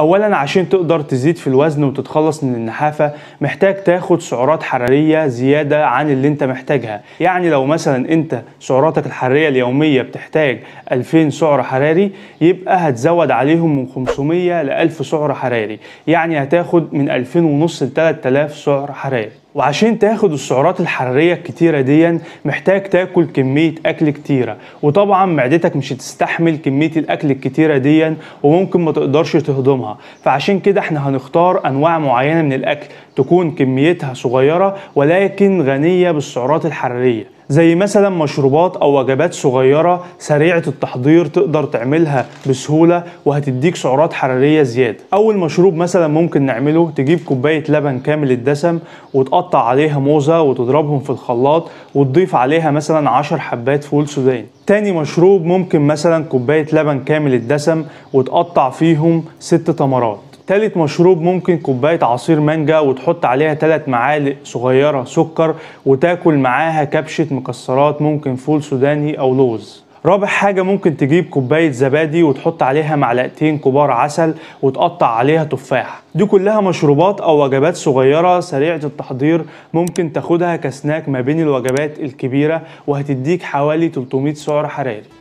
اولا عشان تقدر تزيد في الوزن وتتخلص من النحافه محتاج تاخد سعرات حراريه زياده عن اللي انت محتاجها يعني لو مثلا انت سعراتك الحراريه اليوميه بتحتاج 2000 سعر حراري يبقى هتزود عليهم من 500 ل 1000 سعر حراري يعني هتاخد من 2000 ونص ل 3000 سعر حراري وعشان تاخد السعرات الحراريه الكتيره دي محتاج تاكل كميه اكل كتيره وطبعا معدتك مش هتستحمل كميه الاكل الكتيره دي وممكن ما تقدرش تهضمها فعشان كده احنا هنختار انواع معينه من الاكل تكون كميتها صغيره ولكن غنيه بالسعرات الحراريه زي مثلا مشروبات أو وجبات صغيرة سريعة التحضير تقدر تعملها بسهولة وهتديك سعرات حرارية زيادة أول مشروب مثلا ممكن نعمله تجيب كوباية لبن كامل الدسم وتقطع عليها موزة وتضربهم في الخلاط وتضيف عليها مثلا 10 حبات فول سوداني تاني مشروب ممكن مثلا كوباية لبن كامل الدسم وتقطع فيهم ست تمرات تالت مشروب ممكن كوباية عصير مانجا وتحط عليها تلات معالق صغيرة سكر وتاكل معاها كبشة مكسرات ممكن فول سوداني أو لوز رابع حاجة ممكن تجيب كوباية زبادي وتحط عليها معلقتين كبار عسل وتقطع عليها تفاح دي كلها مشروبات أو وجبات صغيرة سريعة التحضير ممكن تاخدها كسناك ما بين الوجبات الكبيرة وهتديك حوالي 300 سعر حراري